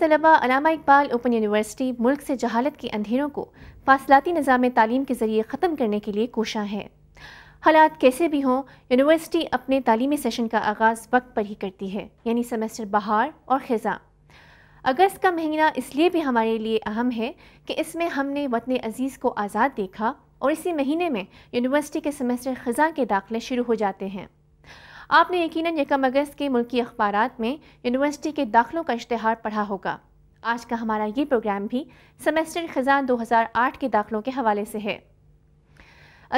तलबा अलामा Iqbal open university मुल्क से जहालत के अंधेरों को फासलाती निज़ाम तालीम के ज़रिए ख़त्म करने के लिए कोशा हैं हालात कैसे भी हों यूनिवर्सिटी अपने तालीमी सेशन का आगाज़ वक्त पर ही करती है यानी सेमेस्टर बहार और ख़ज़ा अगस्त का महीना इसलिए भी हमारे लिए अहम है कि इसमें हमने वतन अज़ीज़ को आज़ाद देखा और इसी महीने में यूनिवर्सिटी के सेमेस्टर ख़ज़ा के दाखिले शुरू हो जाते हैं आपने यकीनन यकम अगस्त के मुल्की अखबार में यूनिवर्सिटी के दाखिलों का इश्तहार पढ़ा होगा आज का हमारा ये प्रोग्राम भी सेमेस्टर खजान 2008 के दाखिलों के हवाले से है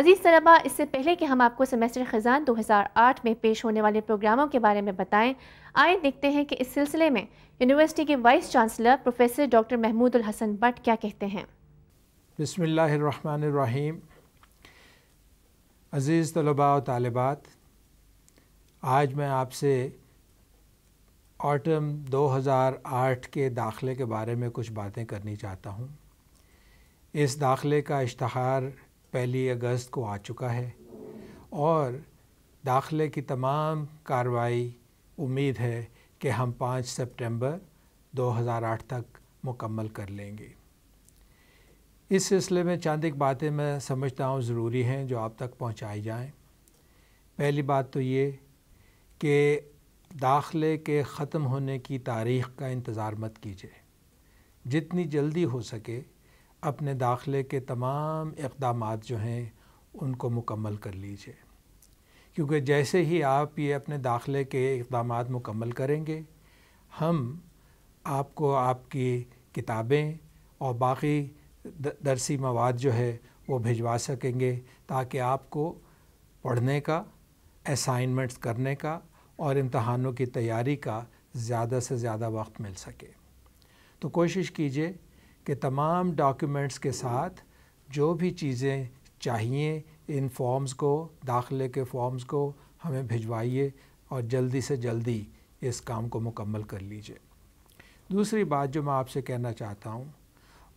अजीज़ तलबा इससे पहले कि हम आपको सेमेस्टर खजान 2008 में पेश होने वाले प्रोग्रामों के बारे में बताएं आए देखते हैं कि इस सिलसिले में यूनिवर्सिटी के vice chancellor professor doctor Mahmood Alhasan Hasan क्या कहते हैं बसमिल्लर अज़ीज़ तलबा और तलबात आज मैं आपसे ऑटम 2008 के दाखिले के बारे में कुछ बातें करनी चाहता हूँ इस दाखिले का इश्तहार पहली अगस्त को आ चुका है और दाखिले की तमाम कार्रवाई उम्मीद है कि हम 5 सितंबर 2008 तक मुकम्मल कर लेंगे इस सिलसिले में चांद एक बातें मैं समझता हूँ ज़रूरी हैं जो आप तक पहुँचाई जाएँ पहली बात तो ये कि दाखिले के ख़त्म होने की तारीख़ का इंतज़ार मत कीजिए जितनी जल्दी हो सके अपने दाखिले के तमाम इकदाम जो हैं उनको मुकम्मल कर लीजिए क्योंकि जैसे ही आप ये अपने दाखिले के इकदाम मुकम्मल करेंगे हम आपको आपकी किताबें और बाकी दरसी मवाद जो है वो भिजवा सकेंगे ताकि आपको पढ़ने का असाइनमेंट्स करने का और इम्तहानों की तैयारी का ज़्यादा से ज़्यादा वक्त मिल सके तो कोशिश कीजिए कि तमाम डॉक्यूमेंट्स के साथ जो भी चीज़ें चाहिए इन फॉर्म्स को दाखिले के फॉर्म्स को हमें भिजवाइए और जल्दी से जल्दी इस काम को मुकम्मल कर लीजिए दूसरी बात जो मैं आपसे कहना चाहता हूँ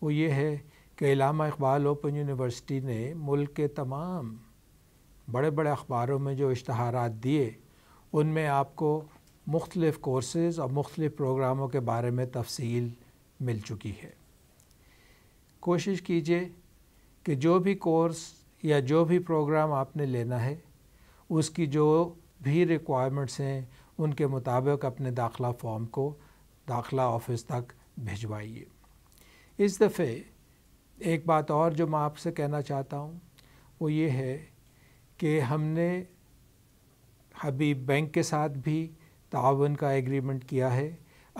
वो ये है कि इलामा इकबाल ओपन यूनिवर्सिटी ने मुल्क के तमाम बड़े बड़े अखबारों में जो इश्तहार दिए उनमें आपको मुख्तलिफ़ कोर्सेज़ और मुख्तलिफ़ प्रोग्रामों के बारे में तफसील मिल चुकी है कोशिश कीजिए कि जो भी कोर्स या जो भी प्रोग्राम आपने लेना है उसकी जो भी रिक्वायरमेंट्स हैं उनके मुताबिक अपने दाखला फॉर्म को दाखला ऑफिस तक भिजवाइए इस दफ़े एक बात और जो मैं आपसे कहना चाहता हूँ वो ये है कि हमने हबीब बैंक के साथ भी ताउन का एग्रीमेंट किया है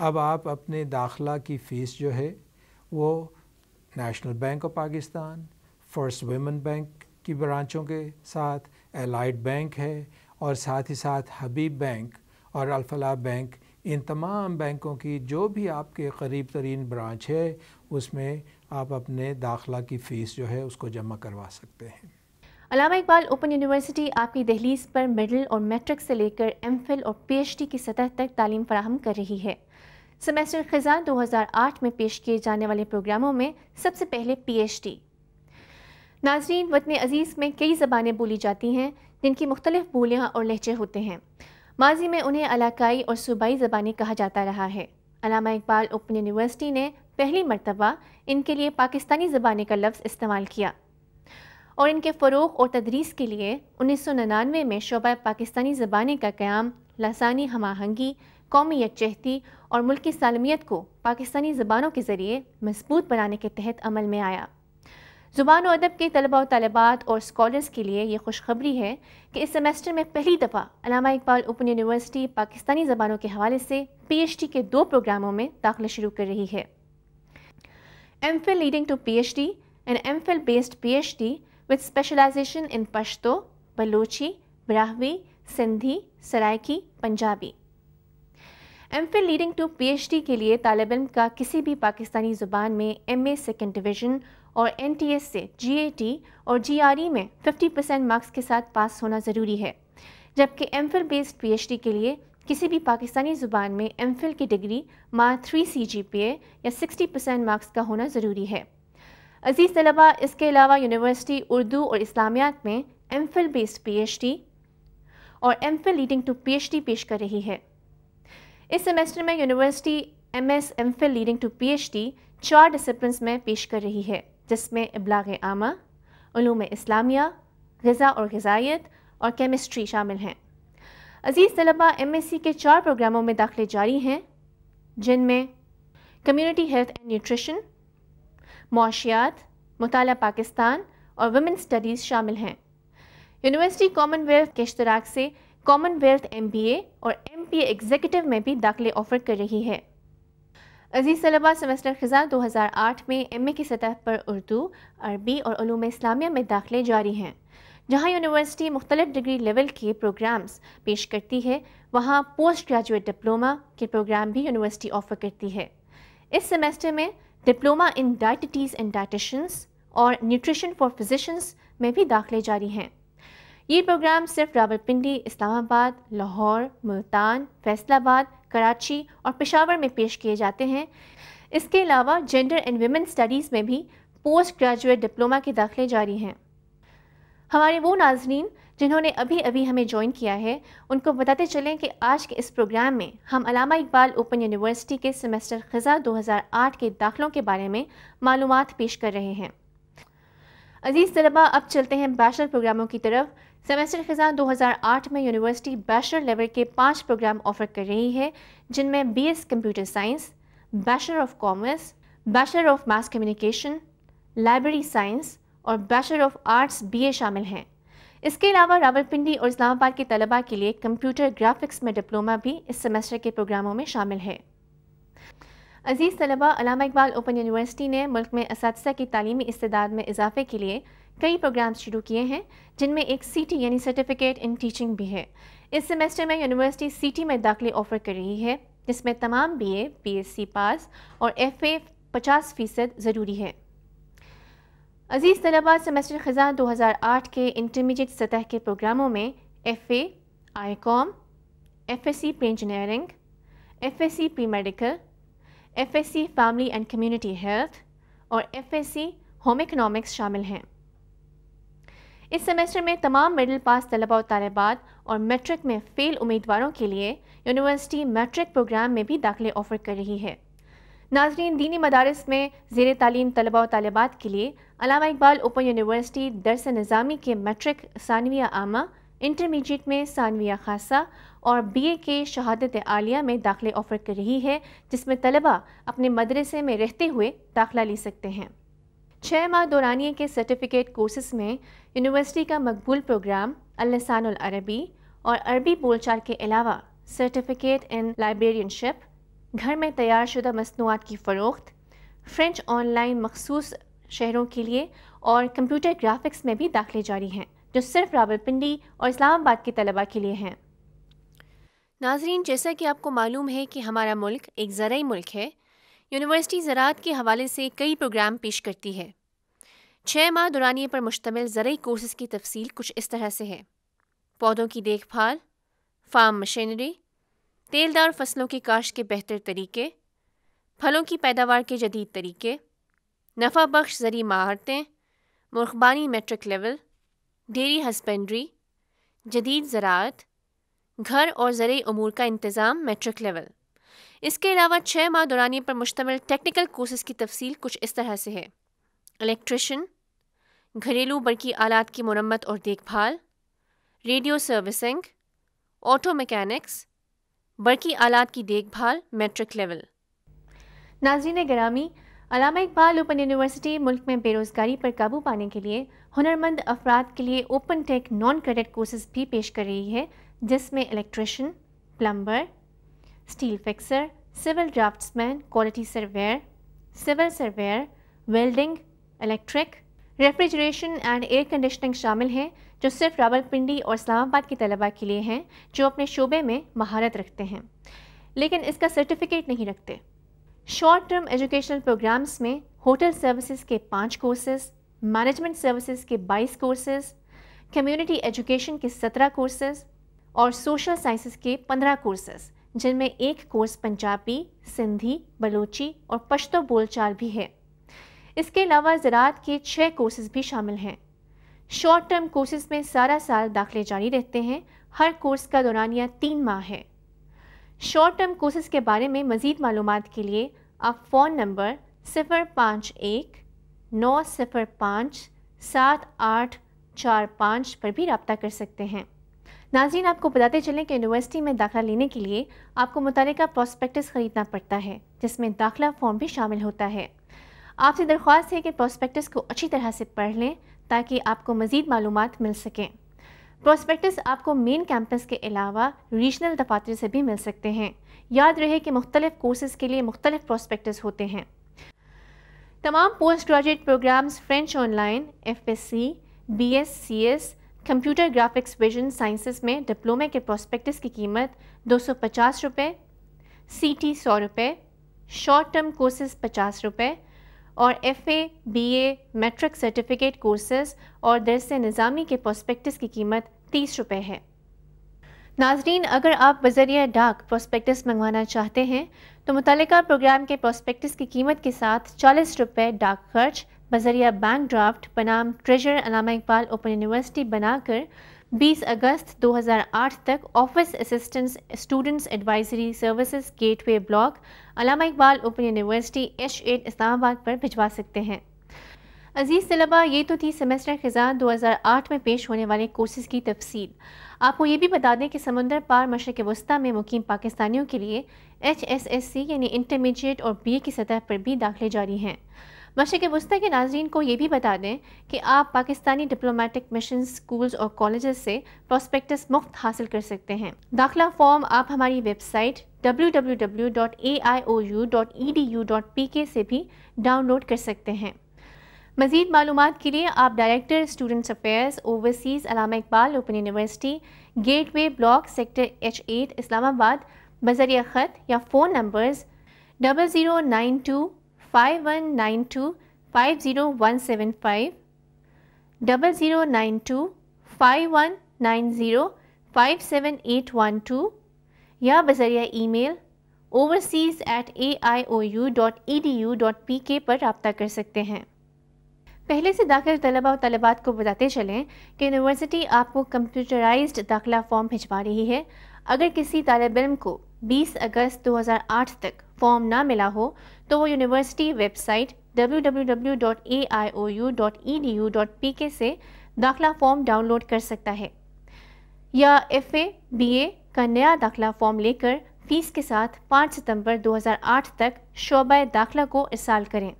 अब आप अपने दाखिला की फ़ीस जो है वो national bank of Pakistan first women bank की ब्रांचों के साथ एलाइड बैंक है और साथ ही साथ हबीब बैंक और अलफला बैंक इन तमाम बैंकों की जो भी आपके करीब तरीन ब्रांच है उसमें आप अपने दाखिला की फ़ीस जो है उसको जमा करवा सकते हैं अलामा इकबाल ओपन यूनिवर्सिटी आपकी दहलीस पर मिडिल और मैट्रिक से लेकर एम फिल और पी एच डी की सतह तक तालीम फराहम कर रही है सेमेस्टर ख़ज़ा 2008 में पेश किए जाने वाले प्रोग्रामों में सबसे पहले पी एच डी नाजरीन वतन अज़ीज़ में कई ज़बानें बोली जाती हैं जिनकी मुख्तलिफ़ बोलियाँ और लहजे होते हैं माजी में उन्हें इलाकई और सूबाई ज़बानें कहा जाता रहा है अलामा इकबाल ओपन यूनिवर्सिटी ने पहली मरतबा इनके लिए पाकिस्तानी ज़बानें का लफ्ज़ इस्तेमाल किया और इनके फ़रोग और तदरीस के लिए उन्नीस सौ निन्यानवे में शोबा पाकिस्तानी ज़बानी का क़्याम लसानी हमाहंगी कौमी यकचहती और मुल्की सालमियत को पाकिस्तानी ज़बानों के ज़रिए मजबूत बनाने के तहत अमल में आया ज़ुबान और अदब के तलबा और तलबात और स्कॉलर्स के लिए ये खुशखबरी है कि इस सेमेस्टर में पहली दफ़ा इकबाल ओपन यूनिवर्सिटी पाकिस्तानी ज़बानों के हवाले से पीएचडी के दो प्रोग्रामों में दाखिला शुरू कर रही है M Phil leading to P H D and M Phil based P H D with specialization in Pashto, Balochi, Brahvi, Sindhi, Saraiki, Punjabi. M Phil leading to P H D के लिए तालब इम का किसी भी पाकिस्तानी ज़ुबान में एम ए सेकेंड डिवीज़न और N T S से जी ए टी और जी आर ई में फिफ्टी परसेंट मार्क्स के साथ पास होना ज़रूरी है जबकि M Phil based P H D के लिए किसी भी पाकिस्तानी ज़ुबान में एम फिल की डिग्री मार three C G P A या सिक्सटी परसेंट मार्क्स का होना ज़रूरी है अजीज़ तलबा इसके अलावा यूनिवर्सिटी उर्दू और इस्लामियात में M Phil based P H D और M Phil leading to P H D पेश कर रही है इस सेमेस्टर में university M S M Phil leading to P H D चार डिसप्लिन में पेश कर रही है जिसमें इबलाग आमा ूम इस्लामिया गज़ा और गज़ाइत और केमिस्ट्री शामिल हैं अजीज़ तलबा एम एस सी के चार प्रोग्रामों में दाखिले जारी हैं जिनमें कम्यूनिटी हेल्थ एंड न्यूट्रिशन माशियात मताल पाकिस्तान और वमेन स्टडीज़ शामिल हैं यूनिवर्सिटी कॉमनवेल्थ के अश्तराक से कॉमनवेल्थ एम बी ए और एम पी एग्जीक्यूटिव में भी दाखिले ऑफर कर रही है अजीज़ सलबा सेमेस्टर ख़ज़ा 2008 में एम ए की सतह पर उर्दू अरबी और ूम इस्लामिया में दाखिले जारी हैं जहाँ यूनिवर्सिटी मुख्तलिफ डिग्री लेवल के प्रोग्राम्स पेश करती है वहाँ पोस्ट ग्रेजुएट डिप्लोमा के प्रोग्राम भी यूनिवर्सिटी ऑफर करती है इस सेमेस्टर में डिप्लोमा इन डाइटिटीज़ एंड डाइटिशंस और न्यूट्रिशन फॉर फिजिशंस में भी दाखिले जारी हैं ये प्रोग्राम सिर्फ रावलपिंडी इस्लामाबाद लाहौर मुल्तान फैसलाबाद कराची और पेशावर में पेश किए जाते हैं इसके अलावा जेंडर एंड वेमेन स्टडीज़ में भी पोस्ट ग्रेजुएट डिप्लोमा के दाखिले जारी हैं हमारे वो नाजरीन जिन्होंने अभी अभी हमें ज्वाइन किया है उनको बताते चलें कि आज के इस प्रोग्राम में हम अलामा इकबाल ओपन यूनिवर्सिटी के सेमेस्टर ख़ज़ा 2008 के दाखिलों के बारे में मालूम पेश कर रहे हैं अजीज़ तलबा अब चलते हैं बैचलर प्रोग्रामों की तरफ सेमेस्टर ख़ज़ा 2008 में यूनिवर्सिटी बैचलर लेवल के पाँच प्रोग्राम ऑफर कर रही है जिनमें B S computer science bachelor of commerce bachelor of mass communication library science और बैचलर ऑफ आर्ट्स बीए शामिल हैं इसके अलावा रावलपिंडी और इस्लामाबाद के तलबा के लिए कंप्यूटर ग्राफिक्स में डिप्लोमा भी इस सेमेस्टर के प्रोग्रामों में शामिल है अजीज़ तलबा अलामा इकबाल ओपन यूनिवर्सिटी ने मुल्क में इस की तालीमी इस्तेदाद में इजाफे के लिए कई प्रोग्राम शुरू किए हैं जिनमें एक सीटी यानी सर्टिफिकेट इन टीचिंग भी है इस सेमेस्टर में यूनिवर्सिटी सीटी में दाखिले ऑफर कर रही है जिसमें तमाम बीए, पीएससी पास और एफए 50 फ़ीसद ज़रूरी है अजीज़ तलबा सेमेस्टर ख़ज़ा 2008 के इंटरमीडिएट सतह के प्रोग्रामों में F A I Com F S C pre engineering F S C pre medical F S C family and community health और F S C home economics शामिल हैं इस सेमेस्टर में तमाम मिडिल पास तलबा और और मेट्रिक में फ़ेल उम्मीदवारों के लिए यूनिवर्सिटी मेट्रिक प्रोग्राम में भी दाखिले ऑफ़र कर रही है नाजरीन दीनी मदारस में जेर तालीम तलबा व तलबात के लिए अलामा इकबाल ओपन यूनिवर्सिटी दरस निज़ामी के मेट्रिक सानविया आमा इंटरमीडिएट में सानविया खासा और बीए के शहादत आलिया में दाखिले ऑफर कर रही है जिसमें तलबा अपने मदरसे में रहते हुए दाखिला ले सकते हैं छः माह दौरानिए के सर्टिफिकेट कोर्सेस में यूनिवर्सिटी का मकबूल प्रोग्राम अलसानुल अरबी और अरबी बोलचाल के अलावा सर्टिफिकेट इन लाइब्रेरियनशिप घर में तैयार शुदा मसनूआत की फ़रोख्त फ्रेंच ऑनलाइन मखसूस शहरों के लिए और कंप्यूटर ग्राफिक्स में भी दाखिले जारी हैं जो सिर्फ रावलपिंडी और इस्लामाबाद के तलबा के लिए हैं नाजरीन जैसा कि आपको मालूम है कि हमारा मुल्क एक ज़रूरी मुल्क है यूनिवर्सिटी ज़रात के हवाले से कई प्रोग्राम पेश करती है छः माह दुरानिए पर मुश्तमिल ज़रूरी कोर्सेज़ की तफसील कुछ इस तरह से है पौधों की देखभाल फार्म मशीनरी तेलदार फसलों की काश के बेहतर तरीके फलों की पैदावार के जदीद तरीके नफ़ा बख्श ज़री महारतें मुरखबानी मेट्रिक लेवल डेरी हस्बेंड्री जदीद ज़रात घर और ज़रूरी अमूर का इंतज़ाम मेट्रिक लेवल इसके अलावा छः माह दौरानी पर मुश्तम टेक्निकल कोर्सेज की तफसील कुछ इस तरह से है इलेक्ट्रिशन घरेलू बरकी आलात की मरम्मत और देखभाल रेडियो सर्विसिंग ऑटो मैकेनिक्स बरकी आलात की देखभाल मेट्रिक लेवल नाजरीन ग्रामी अलामा इकबाल ओपन यूनिवर्सिटी मुल्क में बेरोज़गारी पर काबू पाने के लिए हुनरमंद अफराद के लिए open tech non credit courses भी पेश कर रही है जिसमें electrician plumber steel fixer civil draftsman quality surveyor civil surveyor welding electric refrigeration and air conditioning शामिल हैं जो सिर्फ रावलपिंडी और इस्लामाबाद के तलबा के लिए हैं जो अपने शोबे में महारत रखते हैं लेकिन इसका सर्टिफिकेट नहीं रखते शॉर्ट टर्म एजुकेशनल प्रोग्राम्स में होटल सर्विसेज के पाँच कोर्सेज मैनेजमेंट सर्विसेज के बाईस कोर्सेज कम्युनिटी एजुकेशन के सत्रह कोर्सेज और सोशल साइंसेस के पंद्रह कोर्सेज जिनमें एक कोर्स पंजाबी सिंधी बलोची और पश्तो बोलचाल भी है इसके अलावा ज़रात के छः कोर्सेज भी शामिल हैं शॉर्ट टर्म कोर्सेज में सारा साल दाखिले जारी रहते हैं हर कोर्स का दौरानिया तीन माह है शॉर्ट टर्म कोर्सेज के बारे में मज़ीद मालूम के लिए आप फ़ोन नंबर सिफ़र पाँच एक नौ सिफ़र पाँच सात आठ चार पाँच पर भी रबता कर सकते हैं नाजीन आपको बताते चलें कि यूनिवर्सिटी में दाखिला लेने के लिए आपको मुतल प्रॉस्पेक्टस ख़रीदना पड़ता है जिसमें दाखिला फॉर्म भी शामिल होता है आपसे दरख्वास्त है कि प्रॉस्पेक्टस को अच्छी तरह से पढ़ लें ताकि आपको मज़ीद मालूम मिल सकें प्रोस्पेक्टस आपको मेन कैंपस के अलावा रीजनल दफातर से भी मिल सकते हैं याद रहे कि मुख्तलिफ़ कोर्सेज़ के लिए मुख्तलिफ़ प्रोस्पेक्टस होते हैं तमाम post graduate programmes French online F S C B S C S computer graphics vision sciences में डिप्लोमे के प्रोस्पेक्टस की कीमत दो सौ पचास रुपये सी टी सौ रुपये शॉर्ट टर्म कोर्सेज़ पचास रुपये और F A B A matric certificate courses और दरस निज़ामी के प्रोस्पेक्टस की कीमत तीस रुपये है नाजरीन अगर आप बजरिया डाक प्रोस्पेक्टस मंगवाना चाहते हैं तो मुतल प्रोग्राम के प्रोस्पेक्टस की कीमत के साथ चालीस रुपये डाक खर्च बजरिया बैंक ड्राफ्ट बनाम treasurer Allama Iqbal open university बनाकर 20 अगस्त 2008 तक office assistance students advisory services gateway block Allama Iqbal open university H eight Islamabad पर भिजवा सकते हैं अजीज़ तलबा ये तो थी सेमेस्टर ख़ज़ा 2008 में पेश होने वाले कोर्सेज़ की तफसील आपको ये भी बता दें कि समंदर पार मशरक़ वस्ती में मुकीम पाकिस्तानियों के लिए एच एस एस सी यानी इंटरमीडिएट और बी ए की सतह पर भी दाखिले जारी हैं मशरक़ वस्ती के नाजरन को ये भी बता दें कि आप पाकिस्तानी डिप्लोमेटिक मिशन स्कूल्स और कॉलेज से प्रोस्पेक्टस मुफ्त हासिल कर सकते हैं दाखिला फॉर्म आप हमारी वेबसाइट www.aiou.edu.pk से भी डाउनलोड कर सकते हैं मज़ीद मालूम के लिए आप director students affairs overseas Allama Iqbal open university gateway block sector H eight Islamabad बजरिया ख़त या phone numbers double zero nine two five five five five one one one nine nine nine two two zero zero zero seven double five seven eight one two या बजरिया email overseas at A I O U dot E D U dot P K पर रबता कर सकते हैं पहले से दाखिल तलबा और तलबात को बताते चलें कि यूनिवर्सिटी आपको कंप्यूटराइज दाखिला फॉर्म भिजवा रही है अगर किसी तालब इम को 20 अगस्त 2008 तक फॉर्म ना मिला हो तो वो यूनिवर्सिटी वेबसाइट www.aiou.edu.pk से दाखला फॉर्म डाउनलोड कर सकता है या एफ ए बी ए का नया दाखला फॉर्म लेकर फीस के साथ 5 सितंबर 2008 तक शोबा दाखला को इसाल करें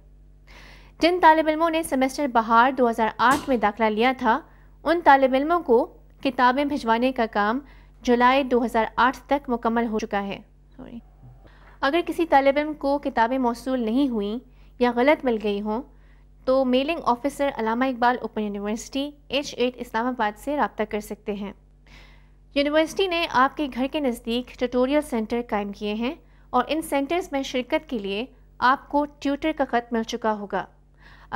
जिन तालब इलमों ने सेमेस्टर बहार 2008 में दाखला लिया था उन तालब इलमों को किताबें भिजवाने का काम जुलाई 2008 तक मुकम्मल हो चुका है सॉरी अगर किसी तलब इम को किताबें मौसू नहीं हुई या गलत मिल गई हों तो mailing officer Allama Iqbal open university H eight Islamabad से रबता कर सकते हैं यूनिवर्सिटी ने आपके घर के नज़दीक ट्यूटोरियल सेंटर कायम किए हैं और इन सेंटर्स में शिरकत के लिए आपको ट्यूटर का ख़त मिल चुका होगा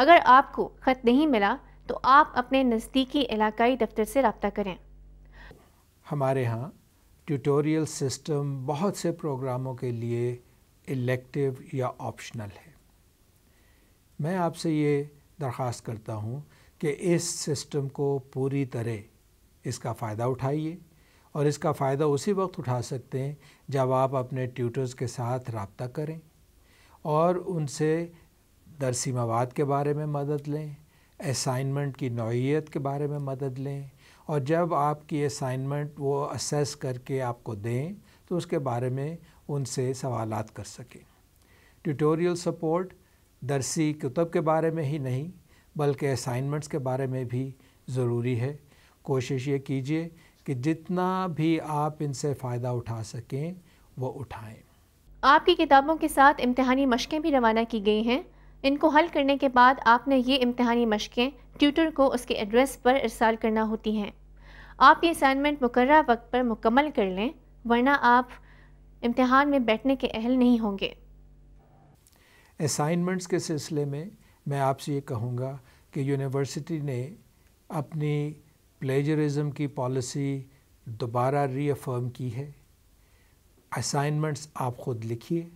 अगर आपको ख़त नहीं मिला तो आप अपने नज़दीकी इलाकाई दफ्तर से रबता करें हमारे यहाँ ट्यूटोरियल सिस्टम बहुत से प्रोग्रामों के लिए इलेक्टिव या ऑप्शनल है मैं आपसे ये दरख्वास्त करता हूँ कि इस सिस्टम को पूरी तरह इसका फ़ायदा उठाइए और इसका फ़ायदा उसी वक्त उठा सकते हैं जब आप अपने ट्यूटर्स के साथ रबता करें और उनसे दरसी मवाद के बारे में मदद लें असाइनमेंट की नौीयत के बारे में मदद लें और जब आपकी असाइनमेंट वो असेस करके आपको दें तो उसके बारे में उनसे सवाल कर सकें ट्यूटोरियल सपोर्ट दरसी कुतब के बारे में ही नहीं बल्कि असाइनमेंट्स के बारे में भी ज़रूरी है कोशिश ये कीजिए कि जितना भी आप इनसे फ़ायदा उठा सकें वो उठाएं आपकी किताबों के साथ इम्तहानी मशकें भी रवाना की गई हैं इनको हल करने के बाद आपने ये इम्तहानी मशकें ट्यूटर को उसके एड्रेस पर इरसाल करना होती हैं आप ये असाइनमेंट मुकर वक्त पर मुकम्मल कर लें वरना आप इम्तहान में बैठने के अहल नहीं होंगे असाइनमेंट्स के सिलसिले में मैं आपसे ये कहूँगा कि यूनिवर्सिटी ने अपनी प्लेजरिज्म की पॉलिसी दोबारा रीअफर्म की है असाइनमेंट्स आप ख़ुद लिखिए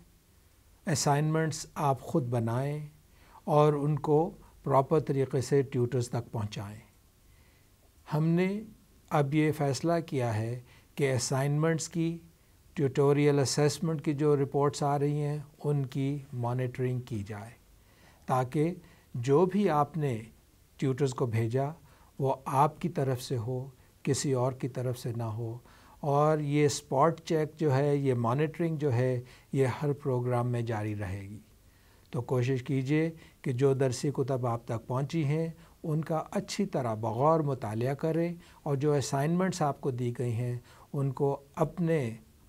असाइनमेंट्स आप ख़ुद बनाएं और उनको प्रॉपर तरीके से ट्यूटर्स तक पहुँचाएँ हमने अब ये फ़ैसला किया है कि असाइनमेंट्स की ट्यूटोरियल असेसमेंट की जो रिपोर्ट्स आ रही हैं उनकी मॉनिटरिंग की जाए ताकि जो भी आपने ट्यूटर्स को भेजा वो आपकी तरफ से हो किसी और की तरफ से ना हो और ये स्पॉट चेक जो है ये मॉनिटरिंग जो है ये हर प्रोग्राम में जारी रहेगी तो कोशिश कीजिए कि जो दरसी कुतब आप तक पहुंची हैं उनका अच्छी तरह बगौर मुताल करें और जो असाइनमेंट्स आपको दी गई हैं उनको अपने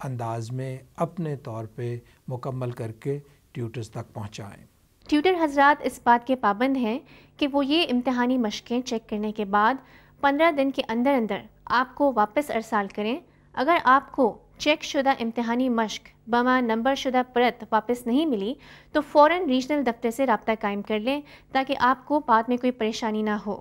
अंदाज में अपने तौर पे मुकम्मल करके ट्यूटर्स तक पहुँचाएँ ट्यूटर हजरात इस बात के पाबंद हैं कि वो ये इम्तहानी मशक़ें चेक करने के बाद पंद्रह दिन के अंदर अंदर आपको वापस अरसाल करें अगर आपको चेक शुदा इम्तहानी मश्क बमा नंबर शुदा परत वापस नहीं मिली तो फ़ौर रीजनल दफ्तर से रबता कायम कर लें ताकि आपको बाद में कोई परेशानी ना हो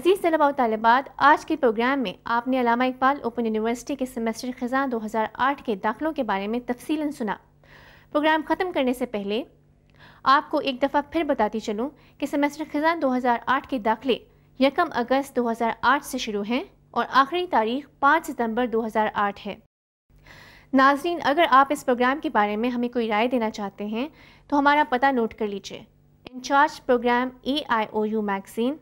अजीज़ तलबा तलबात आज के प्रोग्राम में आपने अलामा इकबाल ओपन यूनिवर्सिटी के सेमेस्टर ख़जा 2008 के दाखिलों के बारे में तफसीला सुना प्रोग्राम ख़त्म करने से पहले आपको एक दफ़ा फिर बताती चलूँ कि सेमेस्टर ख़जा 2008 के दाखिले यकम अगस्त 2008 से शुरू हैं और आखिरी तारीख 5 सितंबर 2008 है नाजरीन अगर आप इस प्रोग्राम के बारे में हमें कोई राय देना चाहते हैं तो हमारा पता नोट कर लीजिए in charge programme A I O U magazine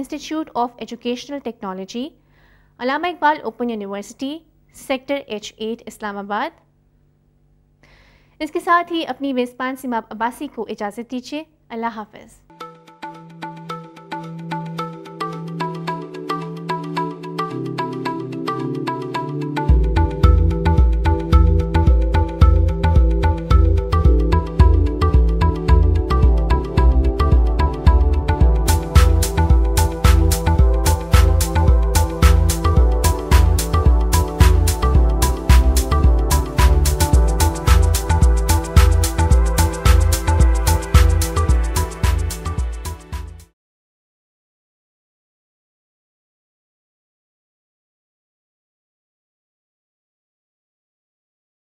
institute of educational technology Allama Iqbal open university sector H eight Islamabad इसके साथ ही अपनी मेज़बान सीमा अब्बासी को इजाज़त दीजिए अल्लाह हाफिज़